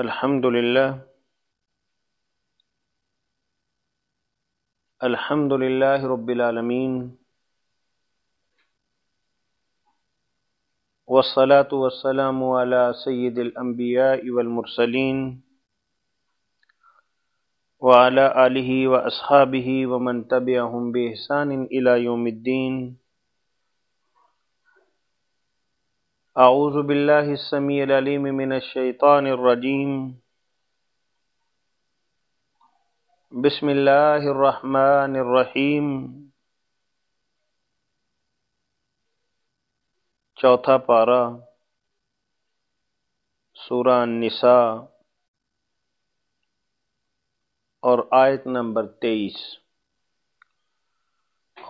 الحمد لله الحمد لله رب العالمين والصلاة والسلام على سيد الأنبياء والمرسلين وعلى آله وأصحابه ومن تبعهم بإحسان إلى يوم الدين أعوذ بالله السميع العليم من الشيطان الرجيم بسم الله الرحمن الرحيم चौथा पारा सूरा निसा और आयत नंबर तेईस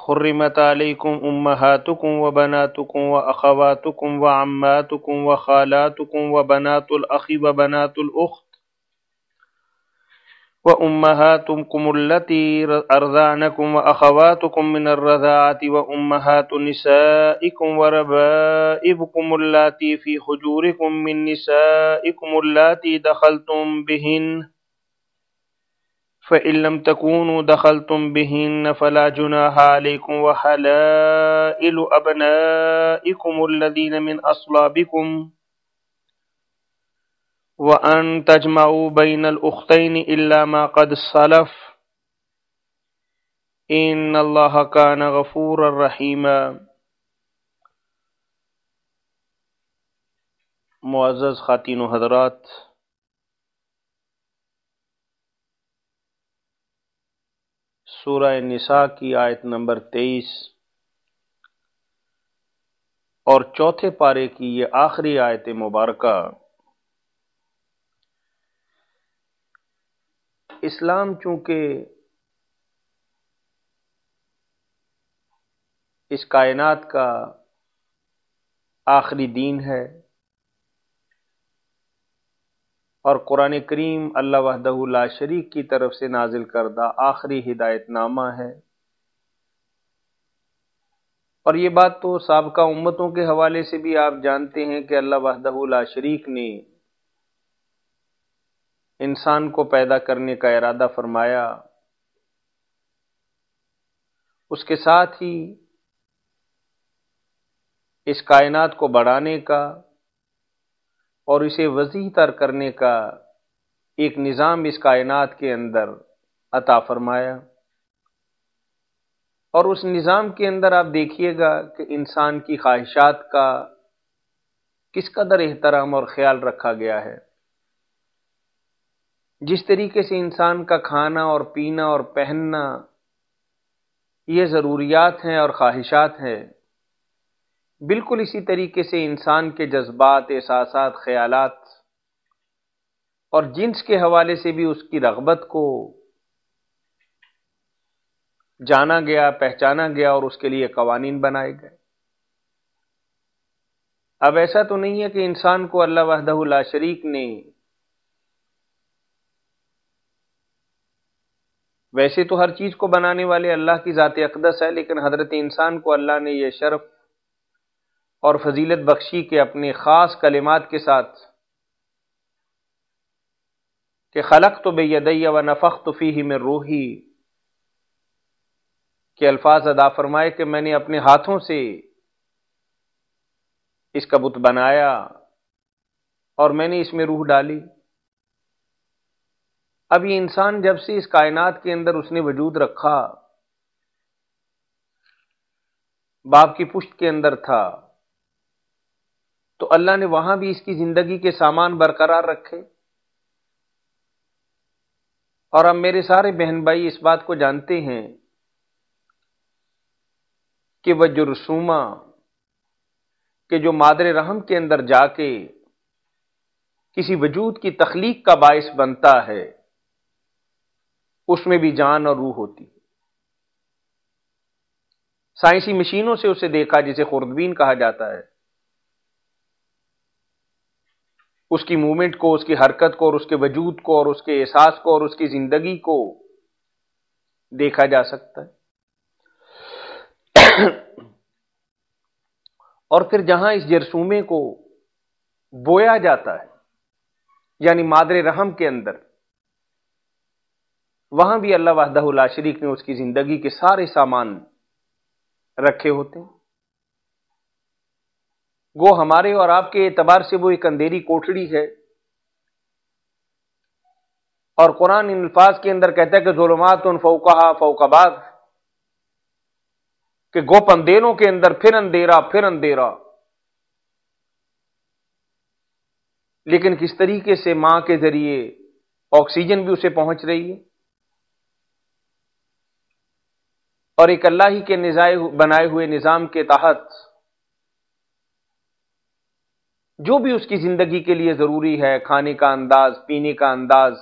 حرمت عليكم أمهاتكم وبناتكم وأخواتكم وعماتكم وخالاتكم وبنات الأخ وبنات الأخت وأمهاتكم التي أرضعنكم وأخواتكم من الرضاعة وأمهات نسائكم وربائبكم التي في حجوركم من نسائكم التي دخلتم بهن فإن لم تكونوا دخلتم بهن فلا جناح عليكم وحلائل أبنائكم الذين من أصلابكم وأن تجمعوا بين الأختين إلا ما قد سلف إن الله كان غفورا رحيما معزز خاتين وحضرات حضرات सूरह निसा की आयत नंबर तेईस और चौथे पारे की ये आखिरी आयत मुबारक इस्लाम चूंकि इस कायनात का आखिरी दीन है और कुरान करीम अल्लाह वहदहुल्ला शरीक की तरफ से नाजिल करदा आखिरी हिदायतनामा है और ये बात तो सबका उम्मतों के हवाले से भी आप जानते हैं कि अल्लाह वहदहुल्ला शरीक ने इंसान को पैदा करने का इरादा फरमाया उसके साथ ही इस कायनात को बढ़ाने का और इसे वजी तर करने का एक निज़ाम इस कायनात के अंदर अता फरमाया और उस निज़ाम के अंदर आप देखिएगा कि इंसान की ख्वाहिशात का किस कदर एहतराम और ख्याल रखा गया है जिस तरीके से इंसान का खाना और पीना और पहनना ये ज़रूरियात हैं और ख्वाहिशात हैं बिल्कुल इसी तरीके से इंसान के जज्बात एहसास ख्याल और जिन्स के हवाले से भी उसकी रगबत को जाना गया पहचाना गया और उसके लिए कवानीन बनाए गए अब ऐसा तो नहीं है कि इंसान को अल्लाह वहदहुल्ला शरीक ने वैसे तो हर चीज़ को बनाने वाले अल्लाह की ज़ात अकदस है लेकिन हजरत इंसान को अल्लाह ने यह शर्फ और फजीलत बख्शी के अपने ख़ास कलिमात के साथ के खलक तो बेदय व नफ़ख तो फ़ी ही में रूही के अल्फाज अदा फरमाए कि मैंने अपने हाथों से इसका बुत बनाया और मैंने इसमें रूह डाली अब ये इंसान जब से इस कायनात के अंदर उसने वजूद रखा बाप की पुष्ट के अंदर था तो अल्लाह ने वहां भी इसकी जिंदगी के सामान बरकरार रखे और अब मेरे सारे बहन भाई इस बात को जानते हैं कि वह जो रसूमा के जो मादरे रहम के अंदर जाके किसी वजूद की तख्लीक का बायस बनता है उसमें भी जान और रूह होती है साइंसी मशीनों से उसे देखा जिसे खुर्दबीन कहा जाता है उसकी मूवमेंट को उसकी हरकत को और उसके वजूद को और उसके एहसास को और उसकी जिंदगी को देखा जा सकता है और फिर जहां इस जरसूमे को बोया जाता है यानी मादरे रहम के अंदर वहां भी अल्लाह वाहदा शरीक ने उसकी जिंदगी के सारे सामान रखे होते हैं वो हमारे और आपके एतबार से वो एक अंधेरी कोठड़ी है और कुरान इन अल्फाज के अंदर कहता है कि जुलमात उन फ़ौका फ़ौकाबाद कि गोप अंधेरों के अंदर फिर अंधेरा फिर अंधेरा लेकिन किस तरीके से मां के जरिए ऑक्सीजन भी उसे पहुंच रही है और एक अल्लाह ही के निजाय बनाए हुए निज़ाम के तहत जो भी उसकी जिंदगी के लिए जरूरी है खाने का अंदाज पीने का अंदाज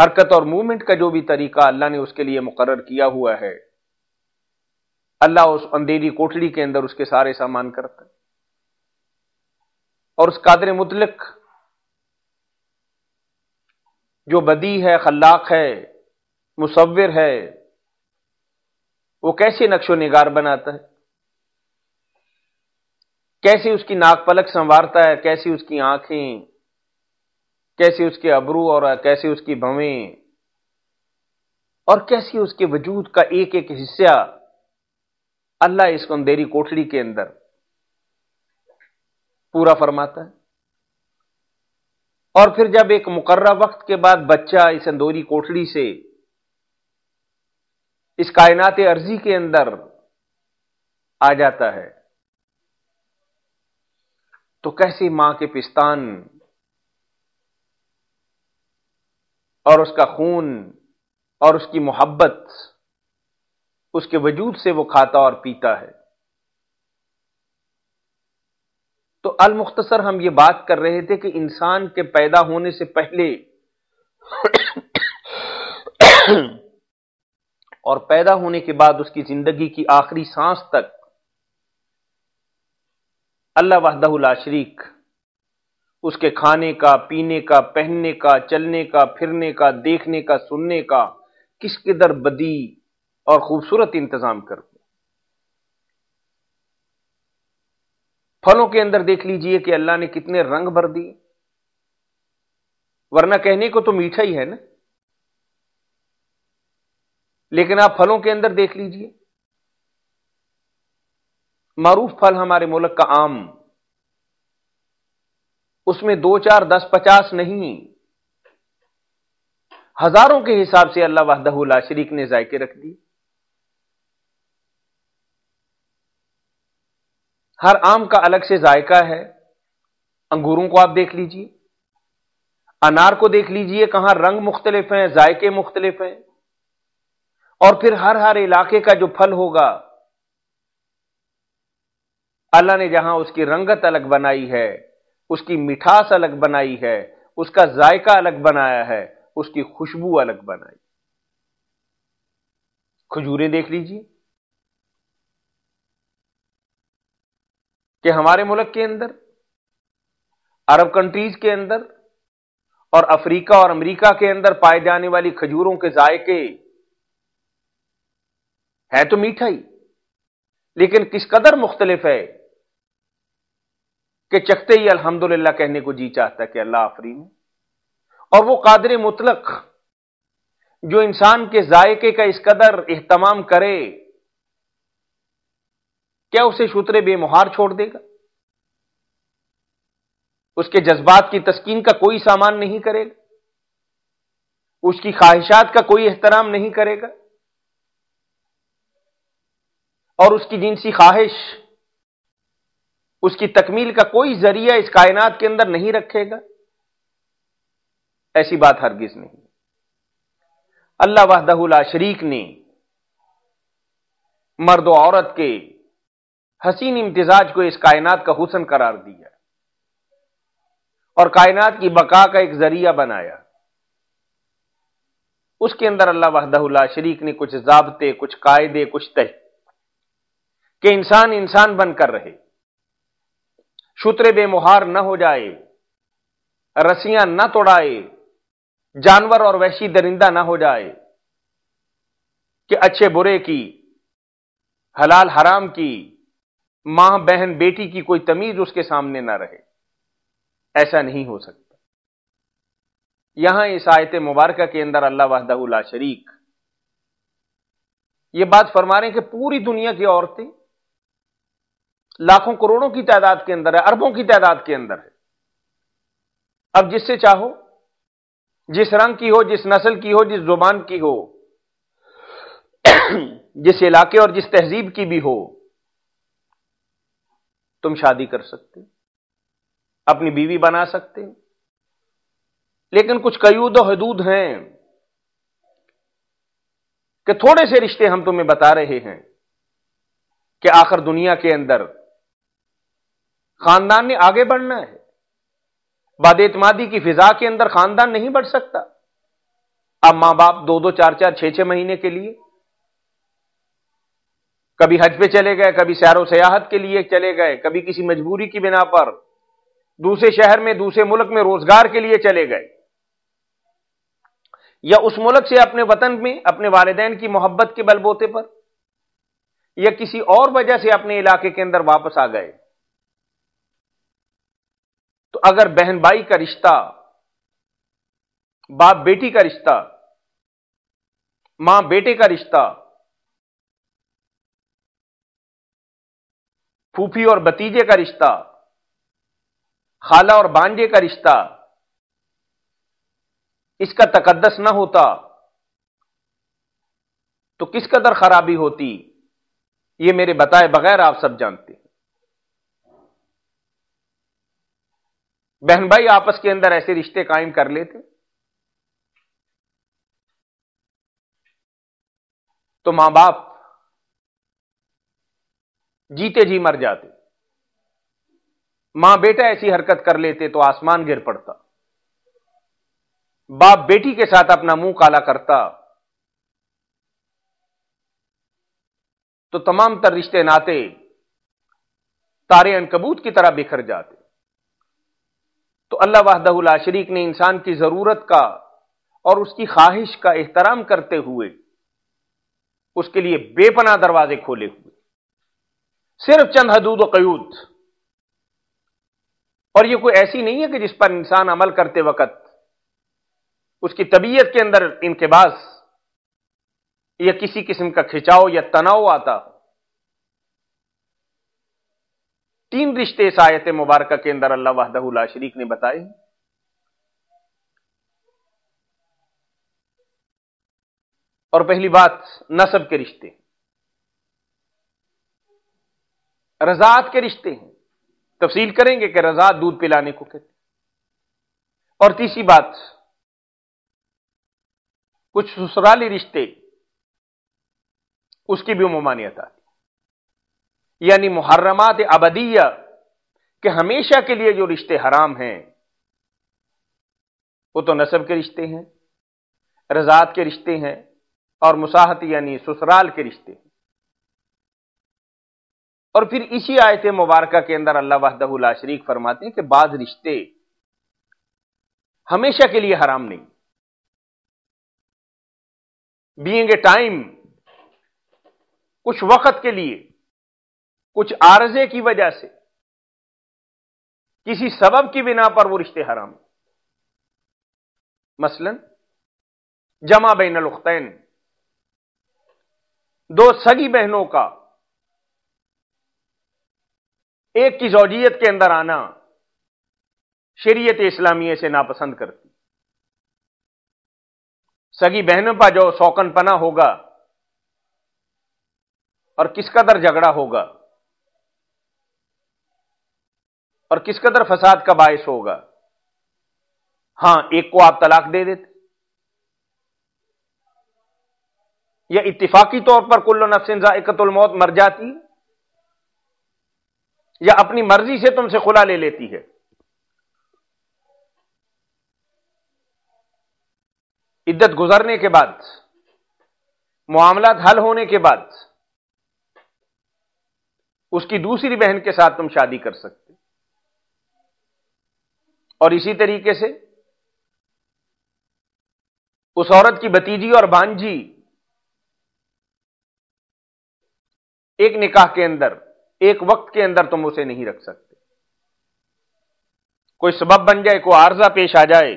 हरकत और मूवमेंट का जो भी तरीका अल्लाह ने उसके लिए मुकर किया हुआ है अल्लाह उस अंधेरी कोठड़ी के अंदर उसके सारे सामान करता और उस कादर मुतलक जो बदी है खल्लाक है मुसविर है वो कैसे नक्शो निगार बनाता है कैसी उसकी नाक पलक संवारता है कैसी उसकी आंखें कैसी उसके अबरू और कैसी उसकी भवें और कैसी उसके वजूद का एक एक हिस्सा अल्लाह इस अंधेरी कोठड़ी के अंदर पूरा फरमाता है और फिर जब एक मुकर्र वक्त के बाद बच्चा इस अंदोरी कोठड़ी से इस कायनात अर्जी के अंदर आ जाता है तो कैसी मां के पिस्तान और उसका खून और उसकी मोहब्बत उसके वजूद से वो खाता और पीता है तो अलमुख्तसर हम ये बात कर रहे थे कि इंसान के पैदा होने से पहले और पैदा होने के बाद उसकी जिंदगी की आखिरी सांस तक अल्लाह वहदहुल्ला शरीक उसके खाने का पीने का पहनने का चलने का फिरने का देखने का सुनने का किस किदर बदी और खूबसूरत इंतजाम कर फलों के अंदर देख लीजिए कि अल्लाह ने कितने रंग भर दिए वरना कहने को तो मीठा ही है ना लेकिन आप फलों के अंदर देख लीजिए मरूफ फल हमारे मुल्क का आम उसमें दो चार दस पचास नहीं हजारों के हिसाब से अल्लाह वाहदहुल्ला शरीक ने जायके रख दी हर आम का अलग से जायका है अंगूरों को आप देख लीजिए अनार को देख लीजिए कहां रंग मुख्तलिफ हैं जायके मुख्तलिफ हैं और फिर हर हर इलाके का जो फल होगा अल्लाह ने जहां उसकी रंगत अलग बनाई है उसकी मिठास अलग बनाई है उसका जायका अलग बनाया है उसकी खुशबू अलग बनाई खजूरें देख लीजिए कि हमारे मुल्क के अंदर अरब कंट्रीज के अंदर और अफ्रीका और अमेरिका के अंदर पाए जाने वाली खजूरों के जायके है तो मीठा ही लेकिन किस कदर मुख्तलिफ है कि चखते ही अल्हम्दुलिल्लाह कहने को जी चाहता है कि अल्लाह आफरीन और वो कादर मुतलक जो इंसान के जायके का इस कदर एहतमाम करे क्या उसे शुतरे बेमुहार छोड़ देगा उसके जज्बात की तस्कीन का कोई सामान नहीं करेगा उसकी ख्वाहिशात का कोई एहतराम नहीं करेगा और उसकी जिनसी ख्वाहिश उसकी तकमील का कोई जरिया इस कायनात के अंदर नहीं रखेगा ऐसी बात हरगिज नहीं अल्लाह वाहदहुल्ला शरीक ने मर्द औरत के हसीन इम्तजाज को इस कायनात का हुसन करार दिया और कायनात की बका का एक जरिया बनाया उसके अंदर अल्लाह वाहदहुल्ला शरीक ने कुछ जबते कुछ कायदे कुछ तय के इंसान इंसान बनकर रहे शूत्र बेमुहार न हो जाए रस्सियां न तोड़ाए जानवर और वैशी दरिंदा न हो जाए कि अच्छे बुरे की हलाल हराम की मां बहन बेटी की कोई तमीज उसके सामने ना रहे ऐसा नहीं हो सकता यहां इस आयत मुबारक के अंदर अल्लाह वाहदाउला शरीक ये बात फरमा रहे हैं कि पूरी दुनिया की औरतें लाखों करोड़ों की तादाद के अंदर है अरबों की तादाद के अंदर है अब जिससे चाहो जिस रंग की हो जिस नस्ल की हो जिस जुबान की हो जिस इलाके और जिस तहजीब की भी हो तुम शादी कर सकते अपनी बीवी बना सकते लेकिन कुछ कयूद हदूद हैं कि थोड़े से रिश्ते हम तुम्हें बता रहे हैं कि आखिर दुनिया के अंदर खानदान ने आगे बढ़ना है एतमादी की फिजा के अंदर खानदान नहीं बढ़ सकता अब मां बाप दो दो चार चार छह छह महीने के लिए कभी हज पे चले गए कभी सैरो सयाहत के लिए चले गए कभी किसी मजबूरी की बिना पर दूसरे शहर में दूसरे मुल्क में रोजगार के लिए चले गए या उस मुल्क से अपने वतन में अपने वालदेन की मोहब्बत के बलबोते पर या किसी और वजह से अपने इलाके के अंदर वापस आ गए अगर बहन भाई का रिश्ता बाप बेटी का रिश्ता मां बेटे का रिश्ता फूफी और भतीजे का रिश्ता खाला और बांजे का रिश्ता इसका तकदस ना होता तो किस कदर खराबी होती ये मेरे बताए बगैर आप सब जानते बहन भाई आपस के अंदर ऐसे रिश्ते कायम कर लेते तो मां बाप जीते जी मर जाते मां बेटा ऐसी हरकत कर लेते तो आसमान गिर पड़ता बाप बेटी के साथ अपना मुंह काला करता तो तमाम तर रिश्ते नाते तारे अनकबूत की तरह बिखर जाते तो अल्लाह वाहदहुल्ला शरीक ने इंसान की ज़रूरत का और उसकी ख्वाहिश का एहतराम करते हुए उसके लिए बेपना दरवाजे खोले हुए सिर्फ चंद हदूद व क्यूद और यह कोई ऐसी नहीं है कि जिस पर इंसान अमल करते वक्त उसकी तबीयत के अंदर इनके बाद या किसी किस्म का खिंचाव या तनाव आता हो तीन रिश्ते इस आयत मुबारक के अंदर अल्लाह वाहदहुल्ला शरीक ने बताए और पहली बात नसब के रिश्ते रजात के रिश्ते हैं तफसील करेंगे कि रजात दूध पिलाने को कहते और तीसरी बात कुछ ससुराली रिश्ते उसकी भी ममानियत आती यानी मुहर्रमात अबदिया के हमेशा के लिए जो रिश्ते हराम हैं वो तो नसब के रिश्ते हैं रजात के रिश्ते हैं और मुसाहत यानी ससुराल के रिश्ते हैं और फिर इसी आयत मुबारक के अंदर अल्लाह वहदहुल्ला शरीक फरमाते हैं कि बाद रिश्ते हमेशा के लिए हराम नहीं बींग ए टाइम कुछ वक्त के लिए कुछ आरजे की वजह से किसी सबब की बिना पर वो रिश्ते हराम मसलन जमा बैन अलुख्तैन दो सगी बहनों का एक की जौजियत के अंदर आना शरीयत इस्लामिया से नापसंद करती सगी बहनों पर जो शौकन पना होगा और किस कदर झगड़ा होगा और किस कदर फसाद का बायस होगा हां एक को आप तलाक दे देते या इतफाकी तौर पर कुल्ल नफसिन जायकतुल मौत मर जाती या अपनी मर्जी से तुमसे खुला ले लेती है इद्दत गुजरने के बाद मामला हल होने के बाद उसकी दूसरी बहन के साथ तुम शादी कर सकते और इसी तरीके से उस औरत की भतीजी और भांजी एक निकाह के अंदर एक वक्त के अंदर तुम उसे नहीं रख सकते कोई सबब बन जाए कोई आर्जा पेश आ जाए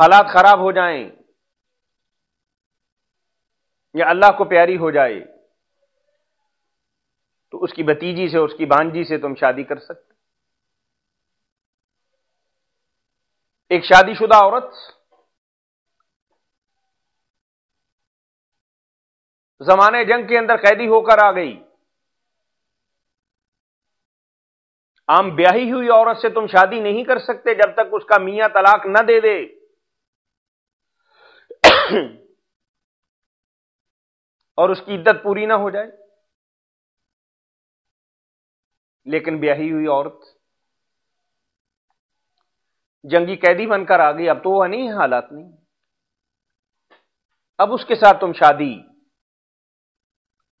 हालात खराब हो जाएं या अल्लाह को प्यारी हो जाए तो उसकी भतीजी से उसकी भांजी से तुम शादी कर सकते एक शादीशुदा औरत जमाने जंग के अंदर कैदी होकर आ गई आम ब्याही हुई औरत से तुम शादी नहीं कर सकते जब तक उसका मियां तलाक न दे दे और उसकी इद्दत पूरी ना हो जाए लेकिन ब्याही हुई औरत जंगी कैदी बनकर आ गई अब तो वह नहीं हालात नहीं अब उसके साथ तुम शादी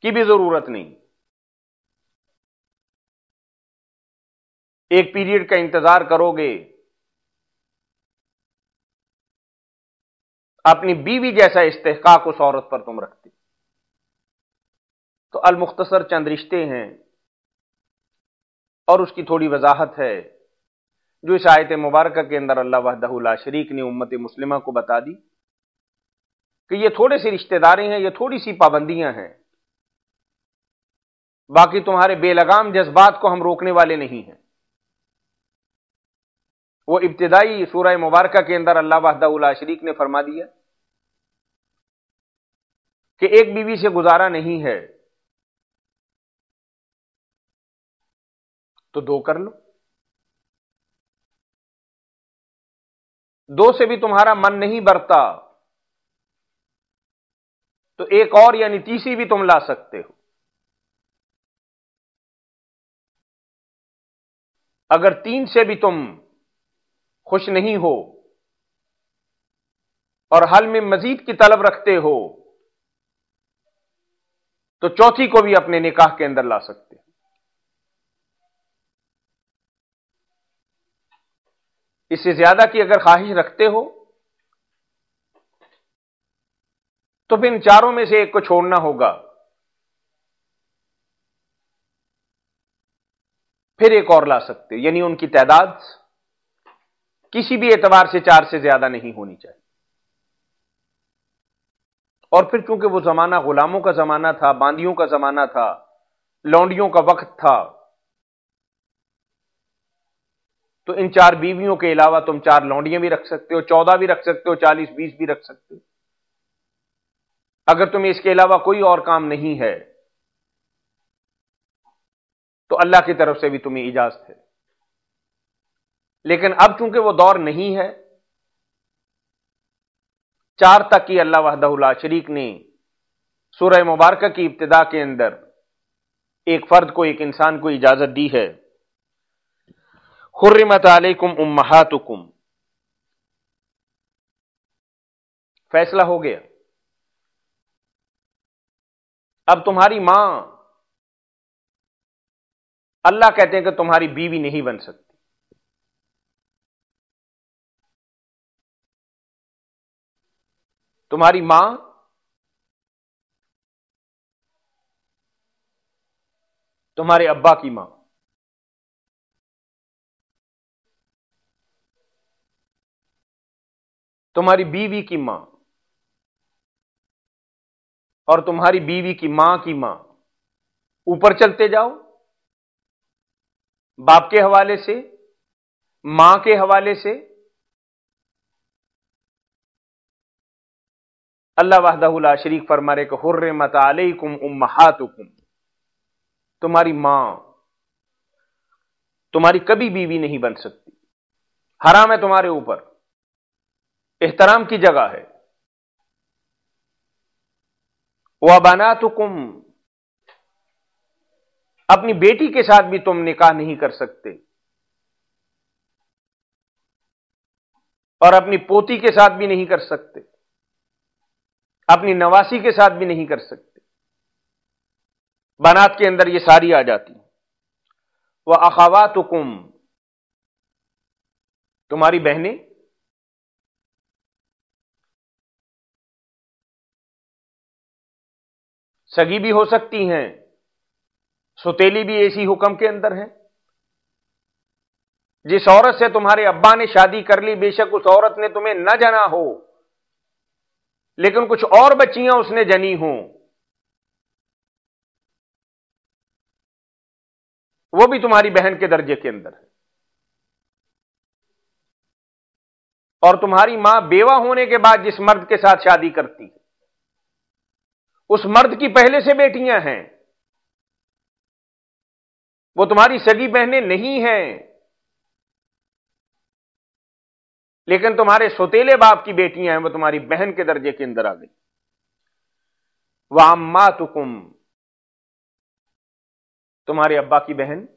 की भी जरूरत नहीं एक पीरियड का इंतजार करोगे अपनी बीवी जैसा इस्तेकाक उस औरत पर तुम रखते तो अलमुख्तसर चंद रिश्ते हैं और उसकी थोड़ी वजाहत है जो इस आयत मुबारक के अंदर अल्लाह वहदहुल्ला शरीक ने उम्मत मुस्लिमा को बता दी कि ये थोड़े से रिश्तेदारी हैं ये थोड़ी सी पाबंदियां हैं बाकी तुम्हारे बेलगाम जज्बात को हम रोकने वाले नहीं हैं वो इब्तदाई सूर्य मुबारक के अंदर अल्लाह वहदउल्ला शरीक ने फरमा दिया कि एक बीवी से गुजारा नहीं है तो दो कर लो दो से भी तुम्हारा मन नहीं बरता तो एक और यानी तीसरी भी तुम ला सकते हो अगर तीन से भी तुम खुश नहीं हो और हल में मजीद की तलब रखते हो तो चौथी को भी अपने निकाह के अंदर ला सकते हो इससे ज्यादा की अगर ख्वाहिश रखते हो तो फिर इन चारों में से एक को छोड़ना होगा फिर एक और ला सकते यानी उनकी तादाद किसी भी एतवार से चार से ज्यादा नहीं होनी चाहिए और फिर चूंकि वो जमाना गुलामों का जमाना था बांदियों का जमाना था लौंडियों का वक्त था तो इन चार बीवियों के अलावा तुम चार लौंडियां भी रख सकते हो चौदह भी रख सकते हो चालीस बीस भी रख सकते हो अगर तुम्हें इसके अलावा कोई और काम नहीं है तो अल्लाह की तरफ से भी तुम्हें इजाजत है लेकिन अब चूंकि वो दौर नहीं है चार तक की अल्लाह वहदहुल्ला शरीक ने सूरह मुबारक की इब्तदा के अंदर एक फर्द को एक इंसान को इजाजत दी है हुर्रमत अलैकुम उम्महातुकुम फैसला हो गया अब तुम्हारी मां अल्लाह कहते हैं कि तुम्हारी बीवी नहीं बन सकती तुम्हारी मां तुम्हारे अब्बा की मां तुम्हारी बीवी की मां और तुम्हारी बीवी की मां की मां ऊपर चलते जाओ बाप के हवाले से मां के हवाले से अल्लाह वाहदाहुल्ला शरीक फरमारे को हुर्र मत अलैकुम उम्महातुकुम तुम्हारी मां तुम्हारी कभी बीवी नहीं बन सकती हराम है तुम्हारे ऊपर एहतराम की जगह है तुकुम अपनी बेटी के साथ भी तुम निकाह नहीं कर सकते और अपनी पोती के साथ भी नहीं कर सकते अपनी नवासी के साथ भी नहीं कर सकते बनात के अंदर ये सारी आ जाती वह अखावा अखावातुकुम तुम्हारी बहनें सगी भी हो सकती हैं सुतेली भी ऐसी हुक्म के अंदर है जिस औरत से तुम्हारे अब्बा ने शादी कर ली बेशक उस औरत ने तुम्हें न जना हो लेकिन कुछ और बच्चियां उसने जनी हो वो भी तुम्हारी बहन के दर्जे के अंदर है और तुम्हारी मां बेवा होने के बाद जिस मर्द के साथ शादी करती है उस मर्द की पहले से बेटियां हैं वो तुम्हारी सगी बहनें नहीं हैं लेकिन तुम्हारे सोतेले बाप की बेटियां हैं वो तुम्हारी बहन के दर्जे के अंदर आ गई वाम्मा तुकुम तुम्हारे अब्बा की बहन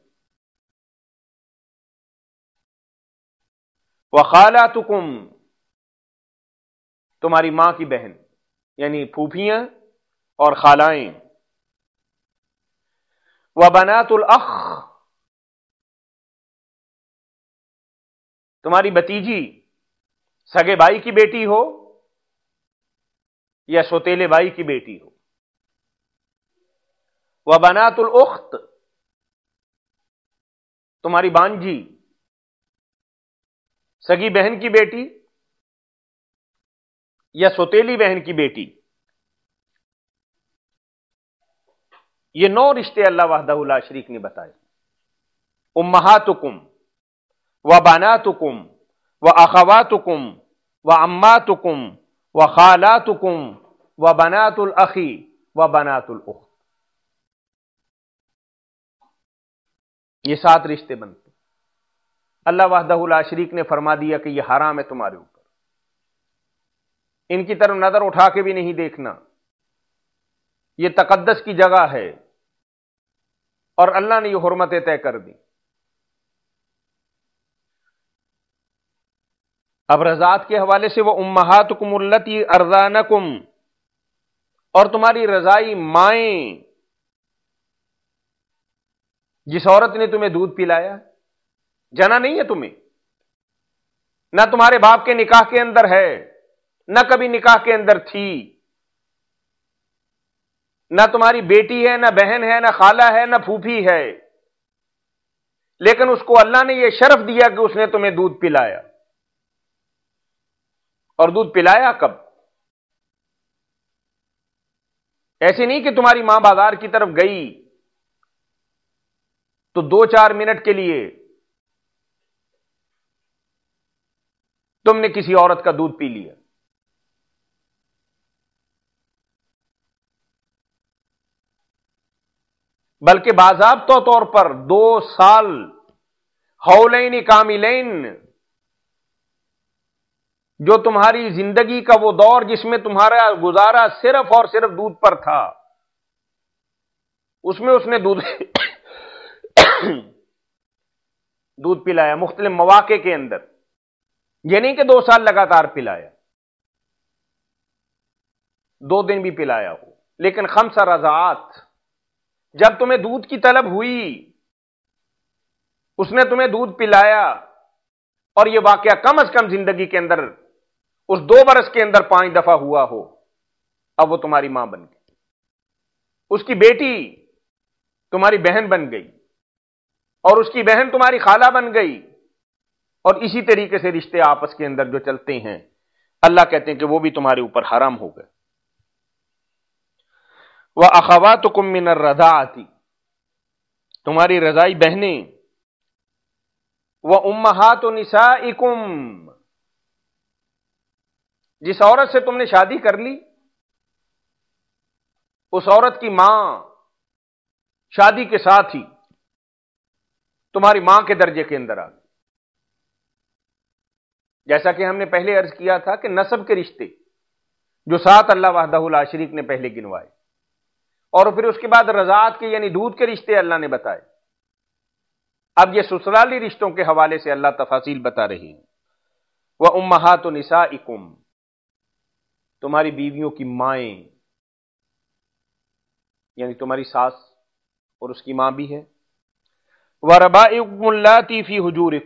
खाला तुकुम तुम्हारी मां की बहन यानी फूफियां और खालाएं व बनातुल अख तुम्हारी भतीजी सगे भाई की बेटी हो या सोतेले भाई की बेटी हो व बनातुल उख्त तुम्हारी बांझी सगी बहन की बेटी या सोतेली बहन की बेटी ये नौ रिश्ते अल्लाह वाहदा शरीक ने बताए उम्मातुकुम व बानातुकुम व अखवातुकुम व अम्मातुकुम व खालातुकुम व बनातुल अखी व बनातुल उख ये सात रिश्ते बनते अल्लाह वाहदा शरीक ने फरमा दिया कि यह हराम है तुम्हारे ऊपर इनकी तरफ नजर उठा के भी नहीं देखना ये तकदस की जगह है और अल्लाह ने ये हरमतें तय कर दी अब रजात के हवाले से वह उम्मात कुमुल्लती अर्जानकुम और तुम्हारी रजाई माए जिस औरत ने तुम्हें दूध पिलाया जाना नहीं है तुम्हें ना तुम्हारे बाप के निकाह के अंदर है ना कभी निकाह के अंदर थी ना तुम्हारी बेटी है ना बहन है ना खाला है ना फूफी है लेकिन उसको अल्लाह ने यह शर्फ दिया कि उसने तुम्हें दूध पिलाया और दूध पिलाया कब ऐसे नहीं कि तुम्हारी मां बाजार की तरफ गई तो दो चार मिनट के लिए तुमने किसी औरत का दूध पी लिया बल्कि बाजाबतो तौर पर दो साल हौलैन कामिलैन जो तुम्हारी जिंदगी का वो दौर जिसमें तुम्हारा गुजारा सिर्फ और सिर्फ दूध पर था उसमें उसने दूध दूध पिलाया मुख्तलिफ मौाक़े के अंदर यानी कि दो साल लगातार पिलाया दो दिन भी पिलाया हो लेकिन खमसा रजात जब तुम्हें दूध की तलब हुई उसने तुम्हें दूध पिलाया और यह वाक्य कम अज कम जिंदगी के अंदर उस दो बरस के अंदर पांच दफा हुआ हो अब वो तुम्हारी मां बन गई उसकी बेटी तुम्हारी बहन बन गई और उसकी बहन तुम्हारी खाला बन गई और इसी तरीके से रिश्ते आपस के अंदर जो चलते हैं अल्लाह कहते हैं कि वो भी तुम्हारे ऊपर हराम हो गए व अखवा तो कुमिन रजा आती तुम्हारी रजाई बहने व उम्महात निशा इकुम जिस औरत से तुमने शादी कर ली उस औरत की मां शादी के साथ ही तुम्हारी मां के दर्जे के अंदर आ गई जैसा कि हमने पहले अर्ज किया था कि नसब के रिश्ते जो सात अल्लाह वाहदाहुल शरीक ने पहले गिनवाए और फिर उसके बाद रजात के यानी दूध के रिश्ते अल्लाह ने बताए अब ये ससुराली रिश्तों के हवाले से अल्लाह तफासिल बता रही है वह उम्मा तो निशा इकुम तुम्हारी बीवियों की माए यानी तुम्हारी सास और उसकी मां भी है वह रबा तीफी हजूर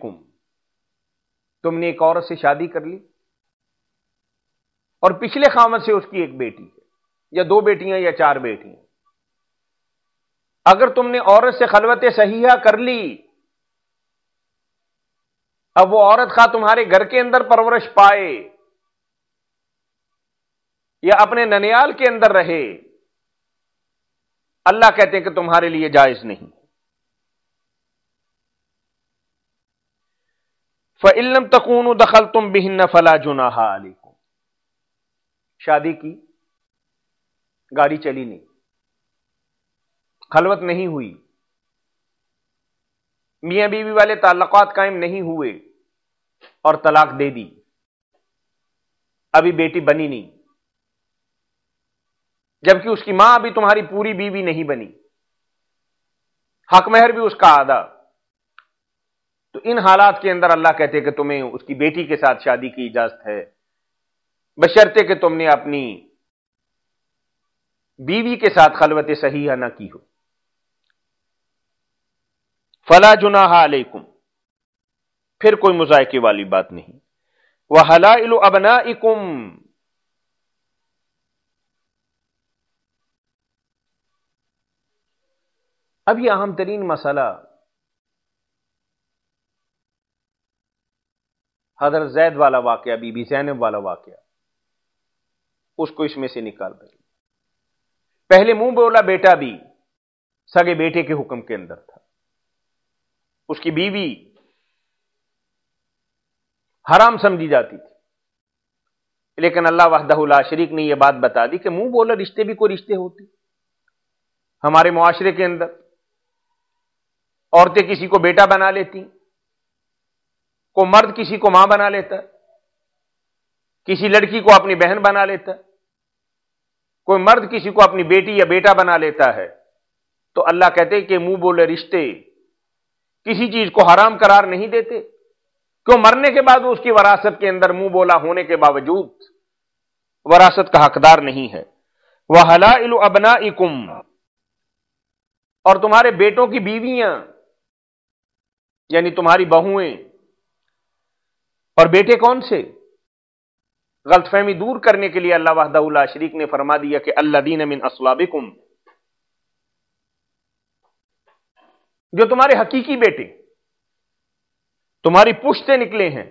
तुमने एक औरत से शादी कर ली और पिछले खामत से उसकी एक बेटी है या दो बेटियां या चार बेटियां अगर तुमने औरत से खलवत सहीहा कर ली अब वो औरत खा तुम्हारे घर के अंदर परवरिश पाए या अपने ननियाल के अंदर रहे अल्लाह कहते हैं कि तुम्हारे लिए जायज नहीं फ़िल्म तकून दखल तुम बिहन्न फला जुनाहा शादी की गाड़ी चली नहीं खलवत नहीं हुई मियां बीवी वाले ताल्लुकात कायम नहीं हुए और तलाक दे दी अभी बेटी बनी नहीं जबकि उसकी मां अभी तुम्हारी पूरी बीवी नहीं बनी हक महर भी उसका आधा तो इन हालात के अंदर अल्लाह कहते हैं कि तुम्हें उसकी बेटी के साथ शादी की इजाजत है बशर्ते कि तुमने अपनी बीवी के साथ खलवत सही ना की हो फला जुना अलैकुम फिर कोई मुजायके वाली बात नहीं वह हला अबना इकुम अब यह अहम तरीन मसला हजरत जैद वाला वाक़ बीबी जैनब वाला वाक़ उसको इसमें से निकाल दें पहले मुंह बोला बेटा भी सगे बेटे के हुक्म के अंदर था उसकी बीवी हराम समझी जाती थी लेकिन अल्लाह वाहदहुल्ला शरीक ने यह बात बता दी कि मुंह बोला रिश्ते भी कोई रिश्ते होते हमारे मुआशरे के अंदर औरतें किसी को बेटा बना लेती को मर्द किसी को मां बना लेता किसी लड़की को अपनी बहन बना लेता कोई मर्द किसी को अपनी बेटी या बेटा बना लेता है तो अल्लाह कहते कि मुंह बोले रिश्ते किसी चीज को हराम करार नहीं देते क्यों मरने के बाद उसकी वरासत के अंदर मुंह बोला होने के बावजूद वरासत का हकदार नहीं है वह हला अबना और तुम्हारे बेटों की बीवियां यानी तुम्हारी बहुएं और बेटे कौन से गलतफहमी दूर करने के लिए अल्लाह वाहदा शरीक ने फरमा दिया कि अल्लादीन मिन असलाबिकुम जो तुम्हारे हकीकी बेटे तुम्हारी पुश से निकले हैं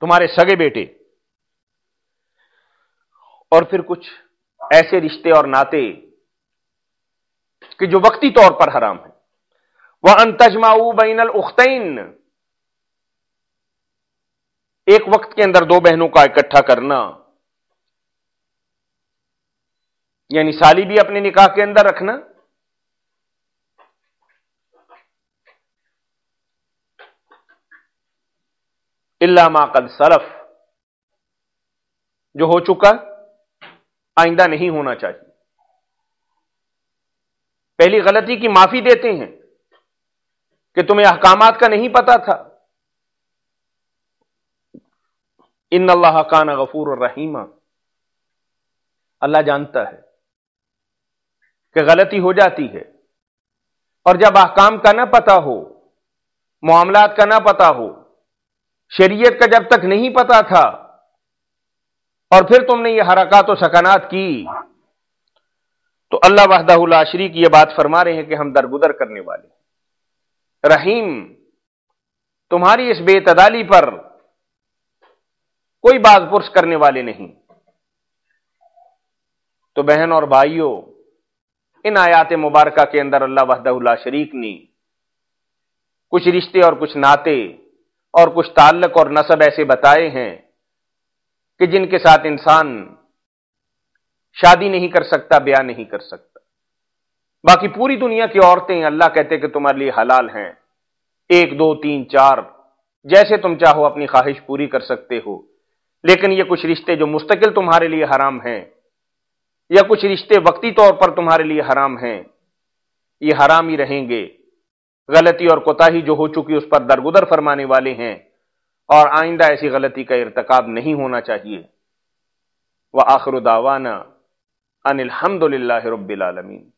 तुम्हारे सगे बेटे और फिर कुछ ऐसे रिश्ते और नाते कि जो वक्ती तौर पर हराम है वह अंतजमाऊ बैनल उख्तैन एक वक्त के अंदर दो बहनों का इकट्ठा करना यानी साली भी अपने निकाह के अंदर रखना इलामा कद सलफ जो हो चुका आइंदा नहीं होना चाहिए पहली गलती की माफी देते हैं कि तुम्हें अहकाम का नहीं पता था इन अल्लाह कान गफूर रहीमा अल्लाह जानता है कि गलती हो जाती है और जब अहकाम का ना पता हो मामलात का ना पता हो शरीयत का जब तक नहीं पता था और फिर तुमने ये हरकत और सकानात की तो अल्लाह वहदाशरी शरीक ये बात फरमा रहे हैं कि हम दरगुदर करने वाले रहीम तुम्हारी इस बेतदाली पर कोई पुरुष करने वाले नहीं तो बहन और भाइयों इन आयात मुबारक के अंदर अल्लाह वहदा शरीक ने कुछ रिश्ते और कुछ नाते और कुछ ताल्लक और नसब ऐसे बताए हैं कि जिनके साथ इंसान शादी नहीं कर सकता ब्याह नहीं कर सकता बाकी पूरी दुनिया की औरतें अल्लाह कहते कि तुम्हारे लिए हलाल हैं एक दो तीन चार जैसे तुम चाहो अपनी ख्वाहिश पूरी कर सकते हो लेकिन ये कुछ रिश्ते जो मुस्तकिल तुम्हारे लिए हराम हैं या कुछ रिश्ते वक्ती तौर पर तुम्हारे लिए हराम हैं ये हराम ही रहेंगे गलती और कोताही जो हो चुकी उस पर दरगुदर फरमाने वाले हैं और आइंदा ऐसी गलती का इरतकब नहीं होना चाहिए व आखिर दावाना अनिलहमदिल्ला आलमीन